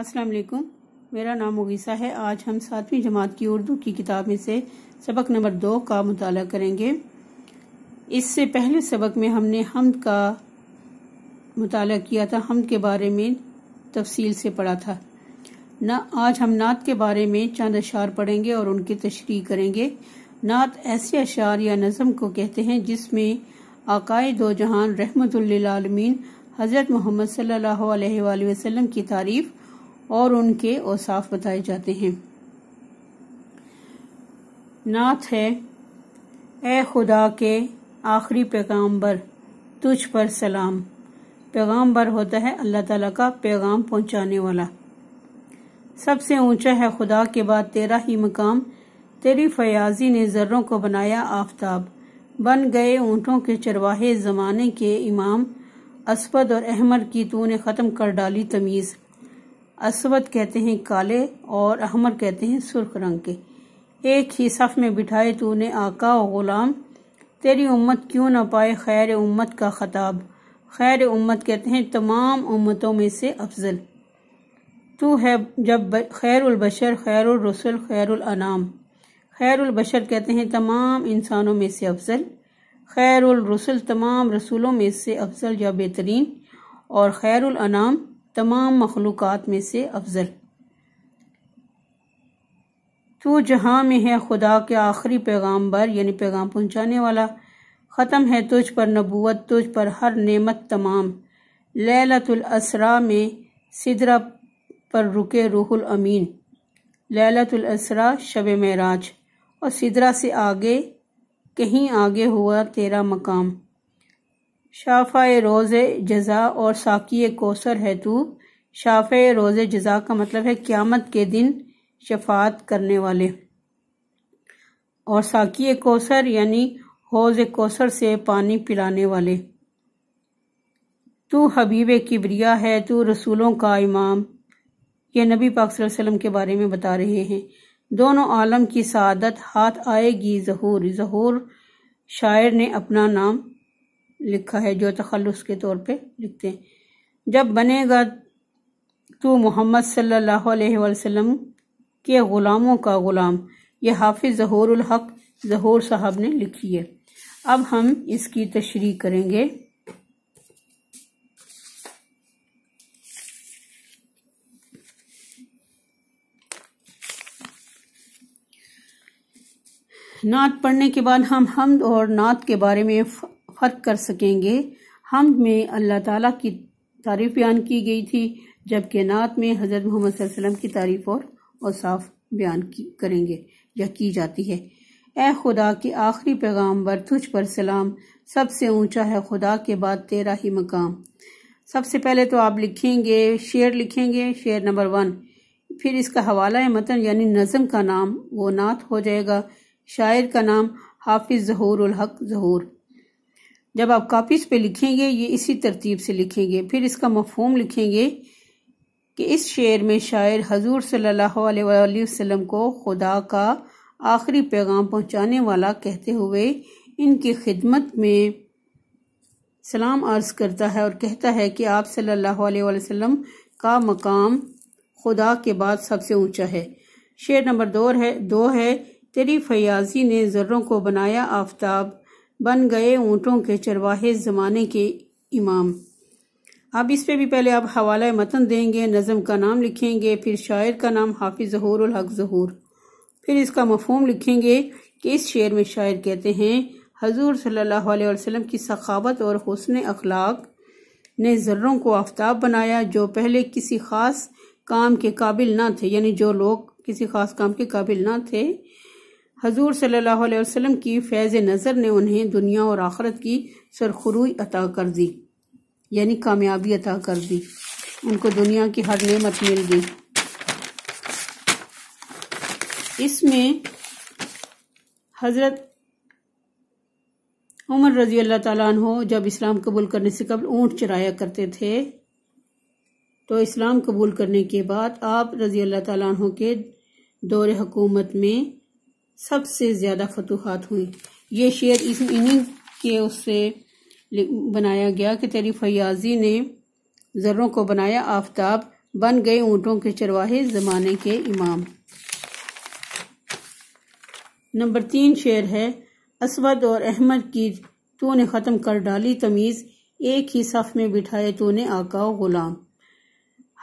अस्सलाम वालेकुम मेरा नाम मुगीसा है आज हम सातवीं जमात की उर्दू की किताब में से सबक नंबर दो का मुताल करेंगे इससे पहले सबक में हमने हमद का मुताल किया था हमद के बारे में तफसील से पढ़ा था ना आज हम नात के बारे में चंद अशार पढ़ेंगे और उनकी तशरी करेंगे नात ऐसे अशार या नज़म को कहते हैं जिसमें आकाए दो जहान रहमतमीन हज़रत मोहम्मद सल्लल्लाहु अलैहि वसल्लम की तारीफ़ और उनके औसाफ बताए जाते हैं नाथ है ए खुदा के आखिरी पैगाम्बर तुझ पर सलाम पैगाम्बर होता है अल्लाह ताला का पैगाम पहुंचाने वाला सबसे ऊंचा है खुदा के बाद तेरा ही मकाम तेरी फयाजी ने जर्रों को बनाया आफताब बन गए ऊँटों के चरवाहे जमाने के इमाम असपद और अहमद की तूने ख़त्म कर डाली तमीज़ असवद कहते हैं काले और अहमर कहते हैं सुर्ख रंग के एक ही सफ़ में बिठाए तूने आका और ग़ुलाम तेरी उम्मत क्यों ना पाए खैर उम्मत का ख़ताब खैर उम्मत कहते हैं तमाम उम्मतों में से अफजल तू है जब खैरबशर खैररसल खैरनाम खैरबशर कहते हैं तमाम इंसानों में से अफजल खैररसल तमाम रसूलों में से अफजल या बेहतरीन और खैरनाम तमाम मखलूक़ में से अफजल तो जहाँ में है खुदा के आखिरी पैगाम्बर यानी पैगाम पहुँचाने वाला ख़त्म है तुझ पर नबूत तुझ पर हर नेमत तमाम लैलतुल असरा में सिदरा पर रुके रूहुल अमीन लैलतुल असरा शब महराज और सिदरा से आगे कहीं आगे हुआ तेरा मकाम शाफा रोज़ जज़ा और साकी कोसर है तू शाफ़ रोज़ जज़ा का मतलब है क़्यामत के दिन शफात करने वाले और साकी कोसर यानी हौज कोसर से पानी पिलाने वाले तू हबीब किबरिया है तू रसूलों का इमाम ये नबी पाक वसल्लम के बारे में बता रहे हैं दोनों आलम की सादत हाथ आएगी जहूर जहूर शायर ने अपना नाम लिखा है जो तखलस के तौर पे लिखते हैं जब बनेगा तो मोहम्मद सल्लल्लाहु अलैहि वसल्लम के ग़ुलामों का ग़ुलाम यह हाफिज़ जहूरुल हक जहूर साहब ने लिखी है अब हम इसकी तशरी करेंगे नात पढ़ने के बाद हम हमद और नात के बारे में फ़र्क कर सकेंगे हम में अल्लाह ताला की तारीफ़ बयान की गई थी जबकि नात में हज़रत मोहम्मद वसल्लम की तारीफ़ और औसाफ बयान की करेंगे या की जाती है ए खुदा के आखिरी पैगाम बर तुझ पर सलाम सबसे ऊंचा है खुदा के बाद तेरा ही मकाम सबसे पहले तो आप लिखेंगे शेर लिखेंगे शेर नंबर वन फिर इसका हवाला मतन यानी नज़म का नाम वो नात हो जाएगा शायर का नाम हाफिज़ जहूर हक जहूर जब आप कापीज पे लिखेंगे ये इसी तरतीब से लिखेंगे फिर इसका मफहम लिखेंगे कि इस शेर में शायर हजूर सल्लल्लाहु अलैहि वसल्लम को खुदा का आखिरी पैगाम पहुंचाने वाला कहते हुए इनकी खिदमत में सलाम अर्ज़ करता है और कहता है कि आप सल्लल्लाहु अलैहि वसल्लम का मकाम खुदा के बाद सबसे ऊंचा है शेर नंबर दो है दो है तेरी फयाजी ने जर्रों को बनाया आफ्ताब बन गए ऊँटों के चरवाहे ज़माने के इमाम अब इस पे भी पहले आप हवाला मतन देंगे नज़म का नाम लिखेंगे फिर शायर का नाम हाफिज़ जहूर हक जहूर फिर इसका मफहम लिखेंगे कि इस शेर में शायर कहते हैं हजूर सल्लल्लाहु अलैहि वसल्लम की सखावत और हसन अखलाक ने ज़र्रों को आफ्ताब बनाया जो पहले किसी ख़ास काम के काबिल ना थे यानी जो लोग किसी ख़ास काम के काबिल ना थे हजूर सल्लल्लाहु अलैहि वसल्लम की फैज़ नज़र ने उन्हें दुनिया और आखरत की सरखरुई अता कर दी यानी कामयाबी अता कर दी उनको दुनिया की हर नेमत मिल गई इसमें हज़रत उमर रजी अल्लाह तु जब इस्लाम कबूल करने से कबल ऊँट चराया करते थे तो इस्लाम कबूल करने के बाद आप रजी अल्लाह तु के दौर हकूमत में सबसे ज़्यादा फतूहत हुई ये शेर इस इन्हीं के उससे बनाया गया कि तेरी फयाजी ने ज़र्रों को बनाया आफताब बन गए ऊँटों के चरवाहे ज़माने के इमाम नंबर तीन शेर है असवद और अहमद की तूने ख़त्म कर डाली तमीज़ एक ही सफ़ में बिठाए तूने आका ग़ुलाम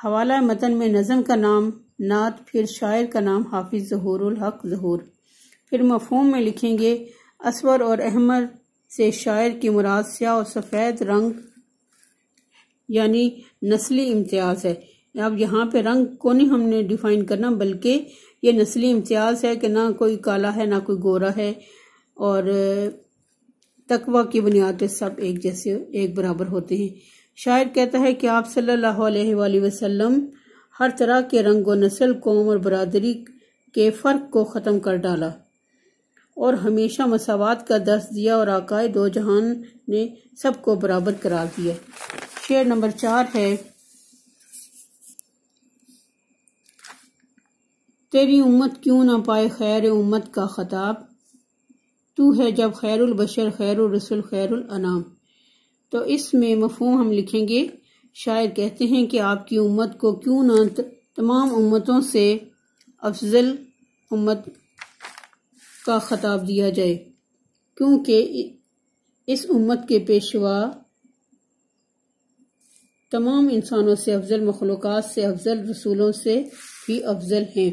हवाला मतन में नज़म का नाम नात फिर शायर का नाम हाफिज़ जहूर हक जहूर फिर मफहम में लिखेंगे असवर और अहमर से शायर की मुराद स्याह और सफ़ेद रंग यानी नस्ली इम्तियाज़ है अब यहाँ पे रंग को नहीं हमने डिफाइन करना बल्कि ये नस्ली इम्तियाज़ है कि ना कोई काला है ना कोई गोरा है और तकवा की बुनियाद पर सब एक जैसे एक बराबर होते हैं शायर कहता है कि आप सल्लल्लाहु अलैहि वसल्लम हर तरह के रंग व नस्ल कौम और बरदरी के फ़र्क को ख़त्म कर डाला और हमेशा मसावत का दर्श दिया और आकाए दो जहान ने सबको बराबर करार दिया शेर नंबर चार है तेरी उम्मत क्यों ना पाए खैर उम्मत का खताब तू है जब खैरबशर खैररसल अनाम तो इसमें मफहम हम लिखेंगे शायर कहते हैं कि आपकी उम्मत को क्यों ना तमाम उम्मतों से अफजल उम्मत का खताब दिया जाए क्योंकि इस उम्मत के पेशवा तमाम इंसानों से अफजल मखलूक से अफजल रसूलों से भी अफजल हैं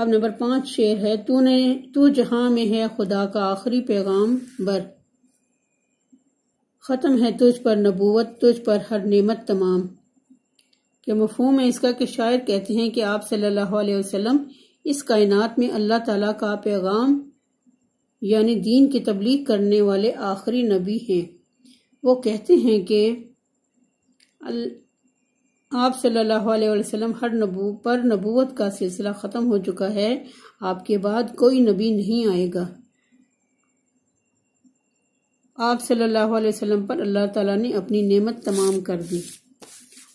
अब नंबर पांच शेर है तूने तू जहां में है खुदा का आखिरी पैगाम बर ख़त्म है तुझ पर नबूवत तुझ पर हर नेमत तमाम के मफहम है इसका कि शायर कहते हैं कि आप सल्लल्लाहु अलैहि वसल्लम इस कायनात में अल्लाह ताला का पैगाम यानी दीन की तबलीग करने वाले आखिरी नबी हैं वो कहते हैं कि आप सल्लल्लाहु अलैहि वसल्लम हर नबू पर नबूवत का सिलसिला ख़त्म हो चुका है आपके बाद कोई नबी नहीं आएगा आप सल्लल्लाहु अलैहि वसल्लम पर अल्लाह ताला ने अपनी नेमत तमाम कर दी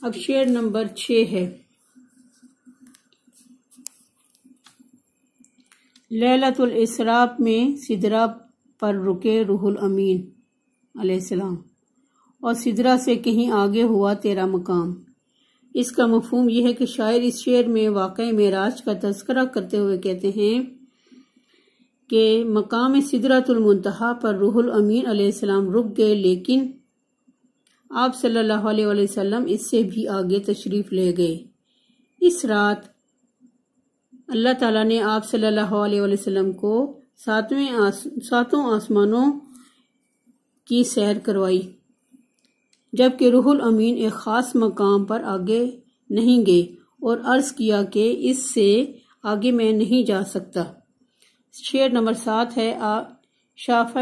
अब शेर नंबर छः है ललतुल इसराब में सिदरा पर रुके रूहुल अमीन अलैहिस्सलाम और सिदरा से कहीं आगे हुआ तेरा मकाम इसका मफहम यह है कि शायर इस शेर में वाकई मेराज का तस्करा करते हुए कहते हैं कि मकाम सिदरतुलमतहा पर रूहुल अमीन अलैहिस्सलाम रुक गए लेकिन आप सल्लल्लाहु अलैहि वसल्लम इससे भी आगे तशरीफ़ ले गए इस रात अल्लाह ताला ने आप सल्लल्लाहु अलैहि वसल्लम को सातवें आस, सातों आसमानों की सैर करवाई जबकि रूहुल अमीन एक ख़ास मकाम पर आगे नहीं गए और अर्ज़ किया कि इससे आगे मैं नहीं जा सकता शेर नंबर सात है आ शाफ़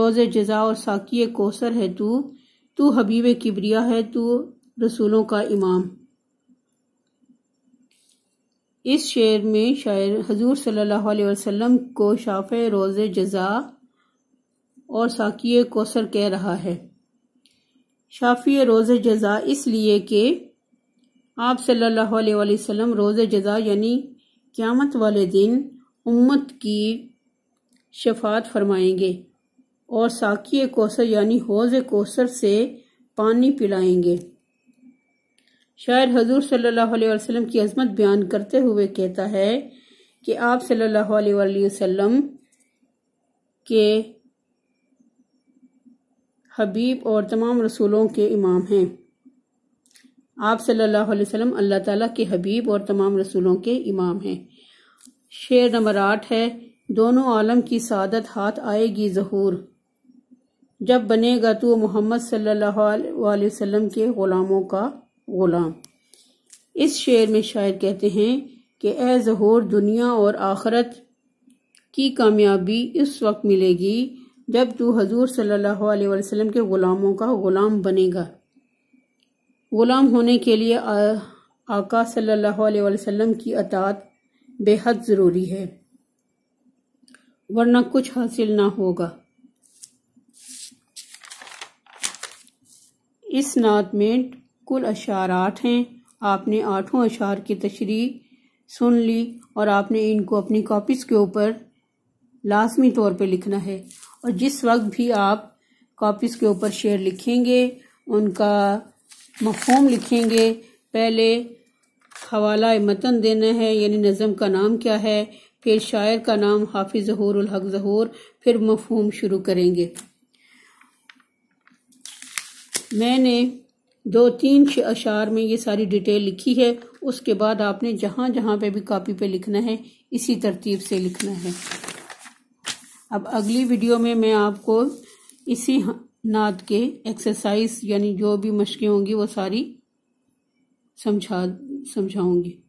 रोज़ जजा और साकी कोसर है तू तू हबीब किबरिया है तू रसूलों का इमाम इस शेर में शायर हजूर सल्लल्लाहु अलैहि वसल्लम को शाफ़ रोज़ जजा और साकी कोसर कह रहा है शाफी रोज़ जजा इसलिए कि आप सल्लल्लाहु अलैहि वसल्लम रोज़ जजा यानी क़्यामत वाले दिन उम्मत की शफात फरमाएंगे और साकी कोसर यानी हौज़ कोसर से पानी पिलाएंगे शायर हजूर सल्लल्लाहु अलैहि वसल्लम की अजमत बयान करते हुए कहता है कि आप सल्लल्लाहु अलैहि वसल्लम के हबीब और तमाम रसूलों के इमाम हैं आप सल्लल्लाहु अलैहि वसल्लम अल्लाह ताला के हबीब और तमाम रसूलों के इमाम हैं शेर नंबर आठ है दोनों आलम की सादत हाथ आएगी जहूर जब बनेगा तो मोहम्मद सल्लल्लाहु अलैहि वसल्लम के ग़ुलामों का गुलाम इस शेर में शायर कहते हैं कि ए जहोर दुनिया और आखरत की कामयाबी इस वक्त मिलेगी जब तू हजूर सल्लल्लाहु अलैहि वसल्लम के ग़ुलामों का ग़ुलाम बनेगा ग़ुलाम होने के लिए आका सल्लल्लाहु अलैहि वसल्लम की अतात बेहद ज़रूरी है वरना कुछ हासिल ना होगा इस नात में कुल अशार आठ हैं आपने आठों अशार की तशरी सुन ली और आपने इनको अपनी कॉपीज़ के ऊपर लाजमी तौर पे लिखना है और जिस वक्त भी आप कॉपीज़ के ऊपर शेर लिखेंगे उनका मफहम लिखेंगे पहले हवाला मतन देना है यानी नज़म का नाम क्या है फिर शायर का नाम हाफिज जहूर हक जहूर फिर मफहम शुरू करेंगे मैंने दो तीन अशार में ये सारी डिटेल लिखी है उसके बाद आपने जहां जहां पे भी कॉपी पे लिखना है इसी तरतीब से लिखना है अब अगली वीडियो में मैं आपको इसी नाद के एक्सरसाइज यानी जो भी मशकें होंगी वो सारी समझा समझाऊंगी